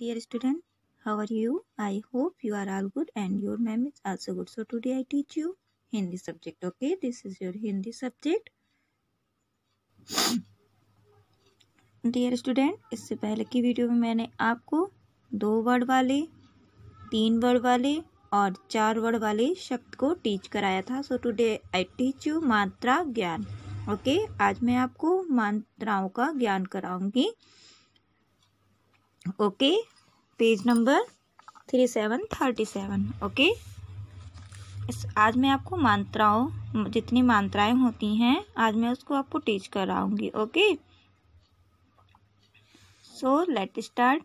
dear student how are you i hope you are all good and your ma'am is also good so today i teach you hindi subject okay this is your hindi subject dear student इससे पहले की video में मैंने आपको दो word वाले तीन word वाले और चार वर्ड वाले शब्द को टीच कराया था so today I teach you मात्रा ज्ञान ओके आज मैं आपको मात्राओं का ज्ञान कराऊंगी okay page number three seven thirty seven okay इस आज मैं आपको मात्राओं जितनी मात्राएं होती हैं आज मैं उसको आपको टीच कराऊंगी okay so let start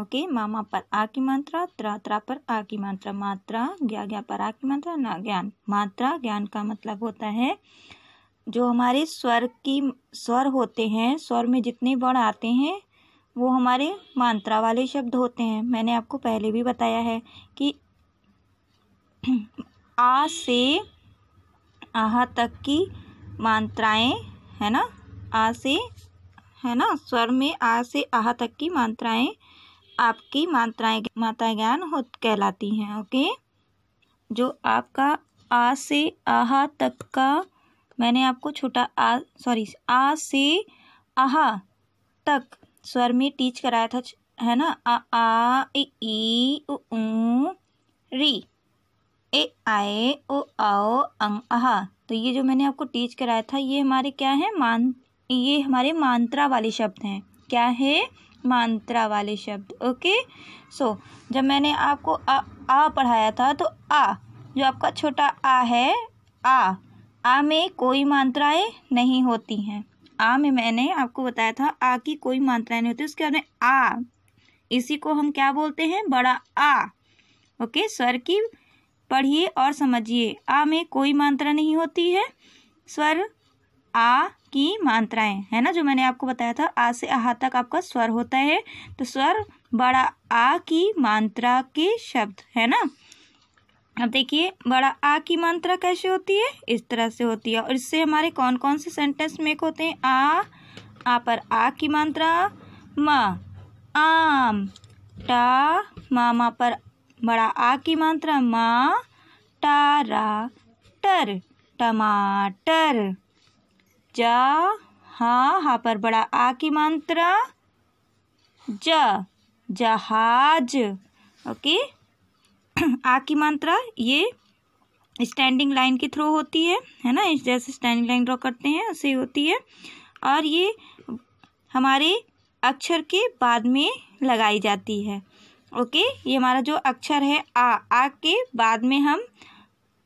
okay मामा पर आ की मात्रा त्रा त्रा पर आ की मात्रा मात्रा ज्ञा ज्ञा पर आ की मात्रा ना ज्ञान मात्रा ज्ञान का मतलब होता है जो हमारे स्वर की स्वर होते हैं स्वर में जितने वर्ण आते हैं वो हमारे मात्रा वाले शब्द होते हैं मैंने आपको पहले भी बताया है कि आ से आह तक की मात्राएं है ना आ से है ना स्वर में आ से आह तक की मात्राएं आपकी मात्राएं मात्रा ज्ञान हो कहलाती हैं ओके जो आपका आ से आह तक का मैंने आपको छोटा आ सॉरी आ से आह तक स्वर में टीच कराया था है ना आ आ ए ई उ री ए आए ओ आओ अंग आहा तो ये जो मैंने आपको टीच कराया था ये हमारे क्या है मान ये हमारे मांत्रा वाले शब्द हैं क्या है मांत्रा वाले शब्द ओके सो so, जब मैंने आपको आ, आ पढ़ाया था तो आ जो आपका छोटा आ है आ आ में कोई मात्राएं नहीं होती हैं आ में मैंने आपको बताया था आ की कोई मात्राएं नहीं होती उसके बाद में आ इसी को हम क्या बोलते हैं बड़ा आ ओके स्वर की पढ़िए और समझिए आ में कोई मात्रा नहीं होती है स्वर आ की मात्राएं है ना जो मैंने आपको बताया था आ से आहा तक आपका स्वर होता है तो स्वर बड़ा आ की मात्रा के शब्द है ना अब देखिए बड़ा आ की मात्रा कैसे होती है इस तरह से होती है और इससे हमारे कौन कौन से सेंटेंस मेक होते हैं आ आ पर आ की मात्रा म आम टा मामा पर बड़ा आ की मात्रा मा टारा टर टमाटर जा हाँ हाँ पर बड़ा आ की मात्रा ज जहाज ओके आ की मात्रा ये स्टैंडिंग लाइन के थ्रू होती है है ना इस जैसे स्टैंडिंग लाइन ड्रॉ करते हैं उसे होती है और ये हमारे अक्षर के बाद में लगाई जाती है ओके ये हमारा जो अक्षर है आ आ के बाद में हम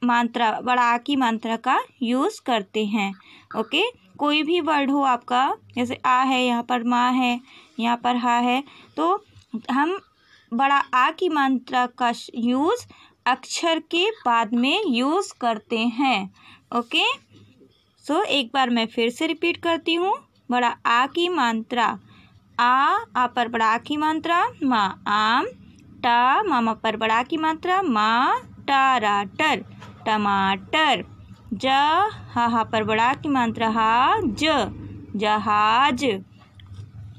मात्रा बड़ा आ की मात्रा का यूज़ करते हैं ओके कोई भी वर्ड हो आपका जैसे आ है यहाँ पर माँ है यहाँ पर हा है तो हम बड़ा आ की मात्रा का यूज़ अक्षर के बाद में यूज़ करते हैं ओके सो so, एक बार मैं फिर से रिपीट करती हूँ बड़ा आ की मात्रा आ आ पर बड़ा आ की मात्रा मा आम टा मामा पर बड़ा की मात्रा टारा टर टमाटर ज हा हा पर बड़ा की मात्रा हा ज जहाज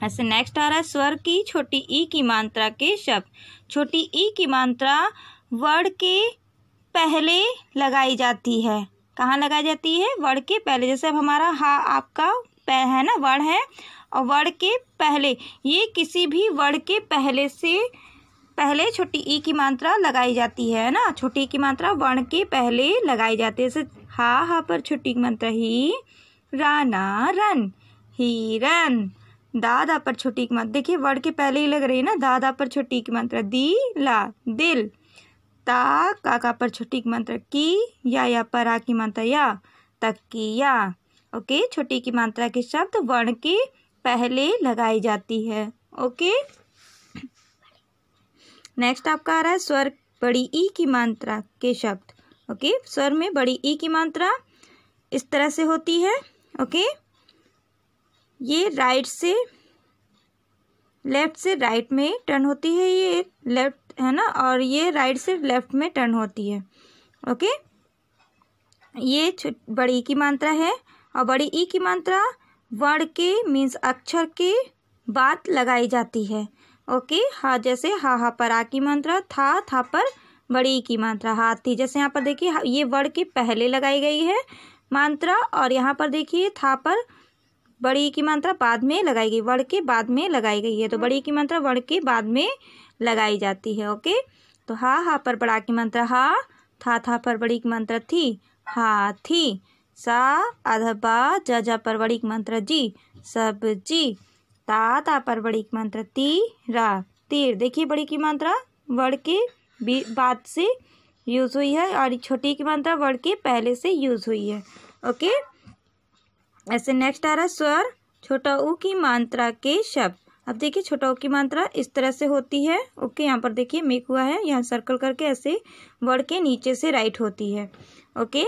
ऐसे नेक्स्ट आ रहा है स्वर की छोटी ई की मात्रा के शब्द छोटी ई की मात्रा वर्ड के पहले लगाई जाती है कहाँ लगाई जाती है वर्ड के पहले जैसे अब हमारा हा आपका है ना वर्ड है और वर्ड के पहले ये किसी भी वर्ड के पहले से पहले छोटी ई की मात्रा लगाई जाती है ना छोटी की मात्रा वर्ण के पहले लगाई जाती है जैसे हा हा पर छोटी की मात्रा ही राना रन रन दादा पर छोटी की मात्रा देखिए वर्ड के पहले ही लग रही है ना दादा पर छोटी की मात्रा दी ला दिल ता काका पर छोटी की मात्रा की या या पर आ की मात्रा या तकिया ओके छोटी की मात्रा के शब्द वर्ण के पहले लगाई जाती है ओके नेक्स्ट आपका आ रहा है स्वर बड़ी ई की मात्रा के शब्द ओके स्वर में बड़ी ई की मात्रा इस तरह से होती है ओके ये राइट से लेफ्ट से राइट में टर्न होती है ये लेफ्ट है ना और ये राइट से लेफ्ट में टर्न होती है ओके ये बड़ी ई की मात्रा है और बड़ी ई की मात्रा वर्ड के मीन्स अक्षर के बाद लगाई जाती है ओके हा जैसे हा हा पर आ की मात्रा था था पर बड़ी की मात्रा हाथी जैसे यहाँ पर देखिए ये वर्ड के पहले लगाई गई है मात्रा और यहाँ पर देखिए था पर बड़ी की मात्रा बाद में लगाई गई वर्ण के बाद में लगाई गई है तो बड़ी की मात्रा वर्ण के बाद में लगाई जाती है ओके तो हा हा पर बड़ा की मात्रा हा था था पर बड़ी की मात्रा थी हा थी सा अधबा जा जा पर बड़ी की मात्रा जी सब जी ता ता पर बड़ी की मात्रा ती रा तीर देखिए बड़ी की मात्रा वर्ण के बाद से यूज़ हुई है और छोटी की मात्रा वर्ण के पहले से यूज़ हुई है ओके ऐसे नेक्स्ट आ रहा है स्वर छोटा ऊ की मात्रा के शब्द अब देखिए छोटा ऊ की मात्रा इस तरह से होती है ओके यहाँ पर देखिए मेक हुआ है यहाँ सर्कल करके ऐसे वर्ड के नीचे से राइट होती है ओके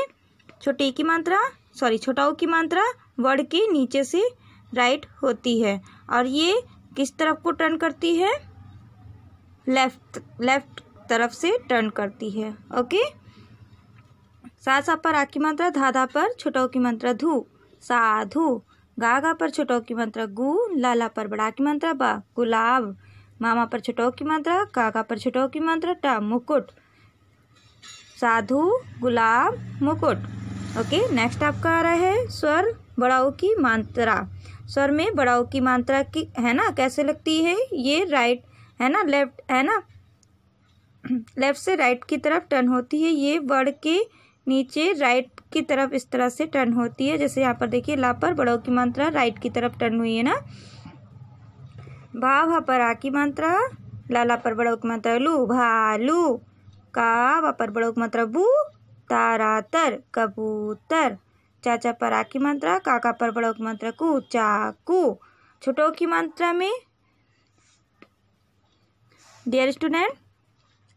छोटे की मात्रा सॉरी छोटा ऊ की मात्रा वर्ड के नीचे से राइट होती है और ये किस तरफ को टर्न करती है लेफ्ट लेफ्ट तरफ से टर्न करती है ओके सा पर आ की मात्रा धाधा पर छोटाओ की मात्रा धू साधु गागा पर की मंत्र गु लाला पर की मंत्र ब गुलाब मामा पर की मंत्र गागा पर की मंत्र ट मुकुट साधु गुलाब मुकुट ओके नेक्स्ट आपका आ रहा है स्वर बड़ाओ की मात्रा स्वर में बड़ाओ की मात्रा की है ना कैसे लगती है ये राइट है ना लेफ्ट है ना लेफ्ट से राइट की तरफ टर्न होती है ये वर्ड के नीचे राइट की तरफ इस तरह से टर्न होती है जैसे यहाँ पर देखिए ला पर बड़ों की मात्रा राइट की तरफ टर्न हुई है ना भाव पर आ की मात्रा लाला पर बड़ों की मात्रा लू भालू का वापर पर बड़ों की मात्रा बू तर कबूतर चाचा पर आ की मात्रा काका पर बड़ों की मात्रा कु चाकू छोटों की मात्रा में डियर स्टूडेंट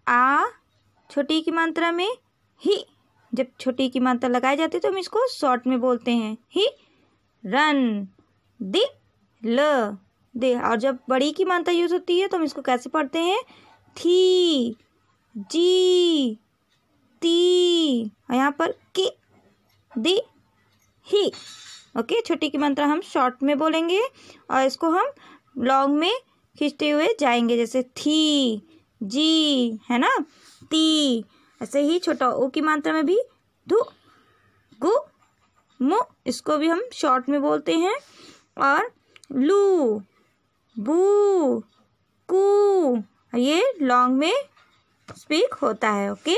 आ छोटी की मात्रा में ही जब छोटी की मात्रा लगाई जाती है तो हम इसको शॉर्ट में बोलते हैं ही रन दि ल दे और जब बड़ी की मात्रा यूज होती है तो हम इसको कैसे पढ़ते हैं थी जी ती और यहाँ पर कि दि ही ओके छोटी की मात्रा हम शॉर्ट में बोलेंगे और इसको हम लॉन्ग में खींचते हुए जाएंगे जैसे थी जी है ना ती ऐसे ही छोटा ओ की मात्रा में भी धु गु मु इसको भी हम शॉर्ट में बोलते हैं और लू बू कू ये लॉन्ग में स्पीक होता है ओके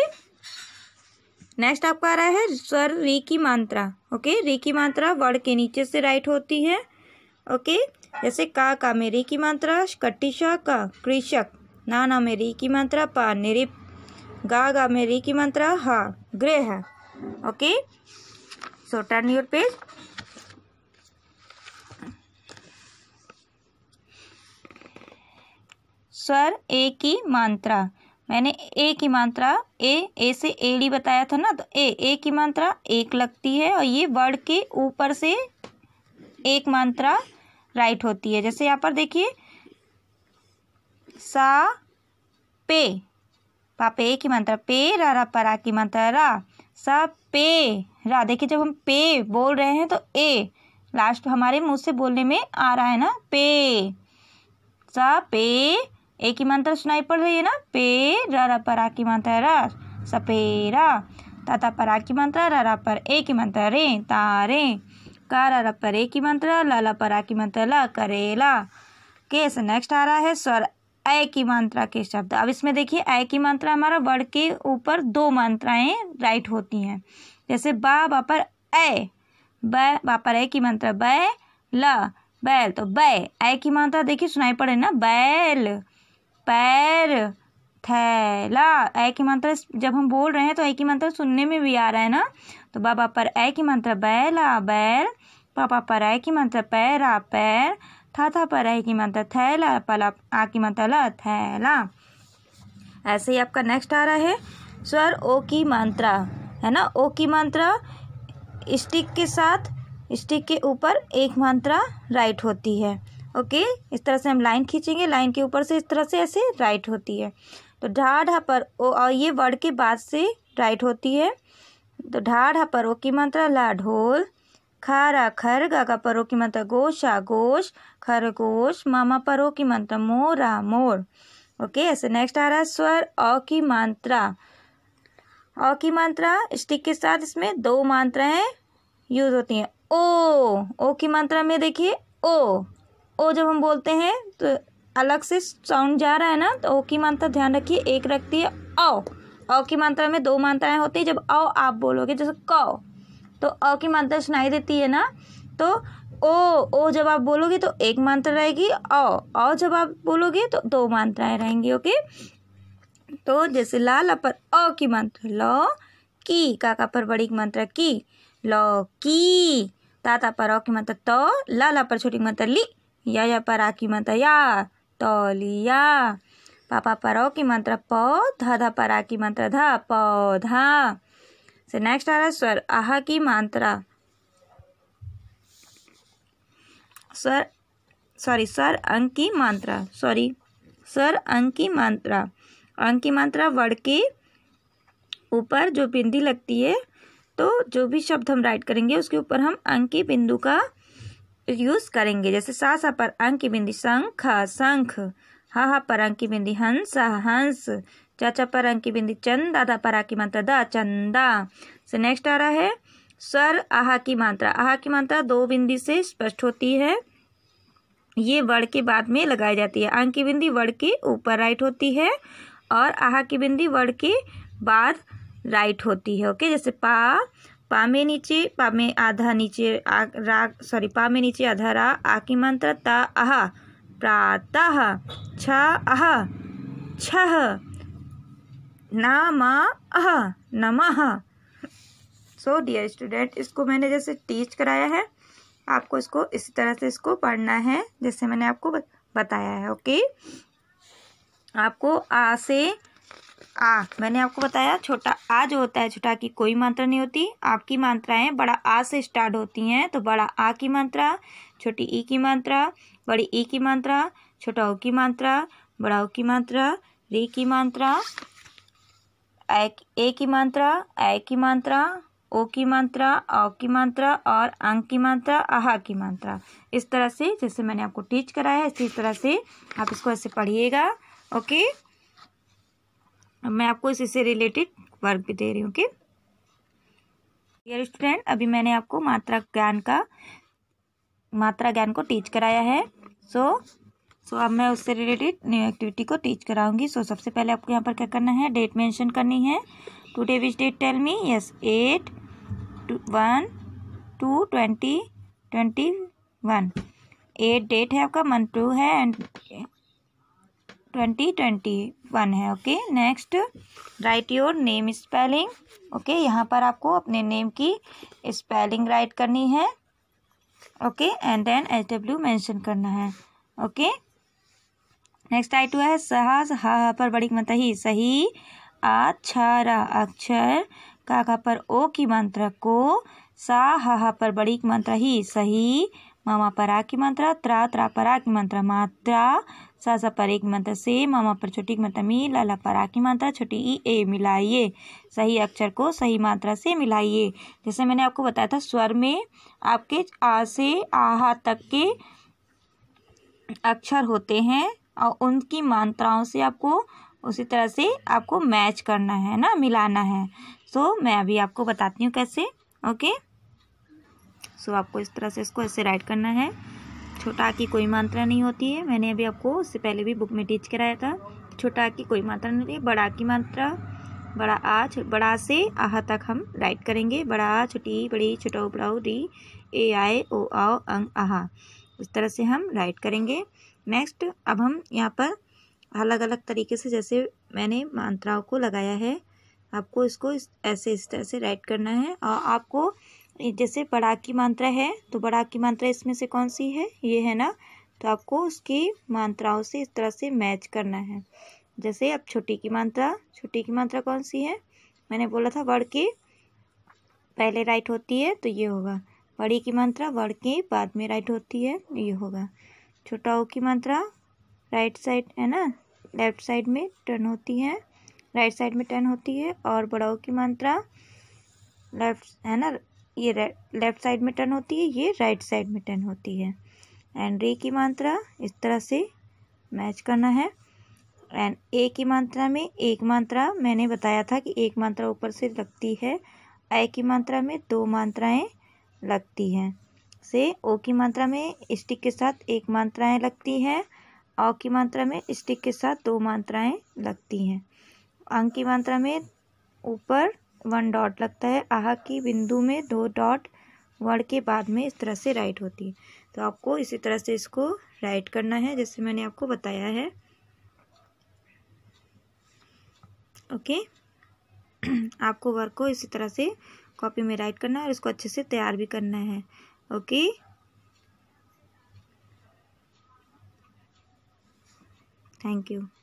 नेक्स्ट आपका आ रहा है स्वर री की मात्रा ओके री की मात्रा वर्ड के नीचे से राइट होती है ओके जैसे का का मेरी की मात्रा कट्टी का कृषक ना ना मेरी की मात्रा पा निरिप गा गा में की मात्रा हा ग्रे है okay so turn your page स्वर ए की मात्रा मैंने ए की मात्रा ए ए से एड़ी बताया था ना तो ए ए की मात्रा एक लगती है और ये वर्ड के ऊपर से एक मात्रा राइट होती है जैसे यहाँ पर देखिए सा पे पा पे की मात्रा पे रा रा परा की मात्रा रा सा पे रा देखिए जब हम पे बोल रहे हैं तो ए लास्ट हमारे मुंह से बोलने में आ रहा है ना पे सा पे ए की मात्रा सुनाई पड़ रही है ना पे रा रा परा की मात्रा रा सपेरा ताता परा की मात्रा रा रा पर ए की मात्रा रे तारे का रा रा पर ए की मात्रा ला ला परा की मात्रा ला करेला केस नेक्स्ट आ रहा है स्वर अय की मात्रा के शब्द अब इसमें देखिए अय की मात्रा हमारा वर्ड के ऊपर दो मात्राएं राइट होती हैं जैसे बा बापर ऐ अय ऐ अय की मात्रा बै ल बैल तो बै अय की मात्रा देखिए सुनाई पड़े ना बैल पैर थैला ऐ की मात्रा जब हम बोल रहे हैं तो ऐ की मात्रा सुनने में भी आ रहा है ना तो बाबा पर ऐ की मात्रा बैला बैल पापा पर ऐ की मात्रा पैरा पैर था पर है की मात्रा थैला पला आ की मात्रा ल थैला ऐसे ही आपका नेक्स्ट आ रहा है स्वर ओ की मंत्रा है ना ओ की मंत्रा स्टिक के साथ स्टिक के ऊपर एक मंत्रा राइट होती है ओके इस तरह से हम लाइन खींचेंगे लाइन के ऊपर से इस तरह से ऐसे राइट होती है तो ढा ढा पर ओ और ये वर्ड के बाद से राइट होती है तो ढा ढा पर ओ की मंत्रा ला ढोल गागा की मंत्र ಪರೋಕಿಮಂತ ಘೋಷ खर खरगोश मामा परो की मंत्र मोरा मोर ओके ऐसे नेक्स्ट आ रहा है स्वर अ की मात्रा अ की मात्रा स्टिक के साथ इसमें दो मात्राएं यूज होती हैं ओ ओ की मात्रा में देखिए ओ ओ जब हम बोलते हैं तो अलग से साउंड जा रहा है ना तो ओ की मात्रा ध्यान रखिए एक रखती है औ औ की मात्रा में दो मात्राएं होती है जब औ आप बोलोगे जैसे कौ तो अ की मात्रा सुनाई देती है ना तो ओ ओ जब आप बोलोगे तो एक मात्रा रहेगी अ अ जब आप बोलोगे तो दो मात्राएं रहेंगी ओके तो जैसे लाल पर अ की मात्रा ल की काका पर बड़ी की मात्रा की ल की ताता पर अ की मात्रा तो लाला पर छोटी मात्रा ली या या पर आ की मात्रा या तो लिया पापा पर की मात्रा प धा धा पर आ की मात्रा धा पौधा से नेक्स्ट आ रहा है स्वर आह की मात्रा स्वर सॉरी स्वर अंक की मात्रा सॉरी स्वर अंक की मात्रा अंक की मात्रा वर्ड के ऊपर जो बिंदी लगती है तो जो भी शब्द हम राइट करेंगे उसके ऊपर हम अंक की बिंदु का यूज़ करेंगे जैसे सा सा पर अंक की बिंदी संख संख हा हा पर अंक की बिंदी हंस हंस चाचा पर अंग की बिंदी चंद दादा पर आकी की मात्रा चंदा से नेक्स्ट आ रहा है स्वर आहा की मात्रा आहा की मात्रा दो बिंदी से स्पष्ट होती है ये वर्ड के बाद में लगाई जाती है अंग की बिंदी वर्ड के ऊपर राइट होती है और आहा की बिंदी वर्ड के बाद राइट होती है ओके जैसे पा पा में नीचे पा में आधा नीचे आ, रा सॉरी पा में नीचे आधा रा आ की मंत्र ता आहा प्रातः छ आह छह नाम अह नम सो डियर स्टूडेंट इसको मैंने जैसे टीच कराया है आपको इसको इसी तरह से इसको पढ़ना है जैसे मैंने आपको बताया है ओके आपको आ से आ मैंने आपको बताया छोटा आ जो होता है छोटा की कोई मात्रा नहीं होती आपकी मात्राएं बड़ा आ से स्टार्ट होती हैं तो बड़ा आ की मात्रा छोटी ई की मात्रा बड़ी ई की मात्रा छोटा ओ की मात्रा बड़ा ओ की मात्रा री की मात्रा ए ए की मात्रा ऐ की मात्रा ओ की मात्रा औ की मात्रा और अंक की मात्रा आहा की मात्रा इस तरह से जैसे मैंने आपको टीच कराया है इसी तरह से आप इसको ऐसे पढ़िएगा ओके मैं आपको इसी से रिलेटेड वर्क भी दे रही हूँ ओके स्टूडेंट अभी मैंने आपको मात्रा ज्ञान का मात्रा ज्ञान को टीच कराया है सो so, सो अब मैं उससे रिलेटेड न्यू एक्टिविटी को टीच कराऊंगी सो सबसे पहले आपको यहाँ पर क्या करना है डेट मेंशन करनी है today which date tell me yes eight one two twenty twenty one eight date है आपका मंथ टू है एंड ट्वेंटी ट्वेंटी वन है okay next write your name spelling okay यहाँ पर आपको अपने नेम की स्पेलिंग राइट करनी है okay and then H W mention करना है okay okay? Next I two है सहज हा पर बड़ी मंत्र ही सही अक्षर अक्षर का पर ओ की मंत्र को सा हा पर बड़ी मंत्र ही सही मामा पर आ की मंत्र त्रा त्रा पर आ की मंत्र मात्रा सा सा पर एक मंत्र से मामा पर छोटी मंत्र मी लाला पर आ की मात्रा छोटी ई ए मिलाइए सही अक्षर को सही मात्रा से मिलाइए जैसे मैंने आपको बताया था स्वर में आपके आ से आहा तक के अक्षर होते हैं और उनकी मात्राओं से आपको उसी तरह से आपको मैच करना है ना मिलाना है सो so, मैं अभी आपको बताती हूँ कैसे ओके सो so, आपको इस तरह से इसको ऐसे राइट करना है छोटा की कोई मात्रा नहीं होती है मैंने अभी आपको उससे पहले भी बुक में टीच कराया था छोटा की कोई मात्रा नहीं होती बड़ा की मात्रा बड़ा आ बड़ा से आह तक हम राइट करेंगे बड़ा छोटी बड़ी छोटा बड़ाऊ री ए आए ओ आओ अंग आहा इस तरह से हम राइट करेंगे नेक्स्ट अब हम यहाँ पर अलग अलग तरीके से जैसे मैंने मात्राओं को लगाया है आपको इसको इस ऐसे इस तरह से राइट करना है और आपको जैसे बड़ा की मात्रा है तो बड़ा की मात्रा इसमें से कौन सी है ये है ना तो आपको उसकी मात्राओं से इस तरह से मैच करना है जैसे अब छोटी की मात्रा छोटी की मात्रा कौन सी है मैंने बोला था वर्ड के पहले राइट होती है तो ये होगा बड़ी की मात्रा वर्ड के बाद में राइट होती है ये होगा छोटा ओ की मात्रा राइट साइड है ना लेफ्ट साइड में टर्न होती है राइट साइड में टर्न होती है और बड़ा ओ की मात्रा लेफ्ट है ना ये लेफ्ट साइड में टर्न होती है ये राइट साइड में टर्न होती है एंड रे की मात्रा इस तरह से मैच करना है एंड ए की मात्रा में एक मात्रा मैंने बताया था कि एक मात्रा ऊपर से लगती है आई की मात्रा में दो मात्राएं लगती हैं से ओ की मात्रा में स्टिक के साथ एक मात्राएं लगती है अ की मात्रा में स्टिक के साथ दो मात्राएं लगती हैं अंग की मात्रा में ऊपर वन डॉट लगता है आह की बिंदु में दो डॉट वर्ड के बाद में इस तरह से राइट होती है तो आपको इसी तरह से इसको राइट करना है जैसे मैंने आपको बताया है ओके आपको वर्क को इसी तरह से कॉपी में राइट करना है और इसको अच्छे से तैयार भी करना है okay thank you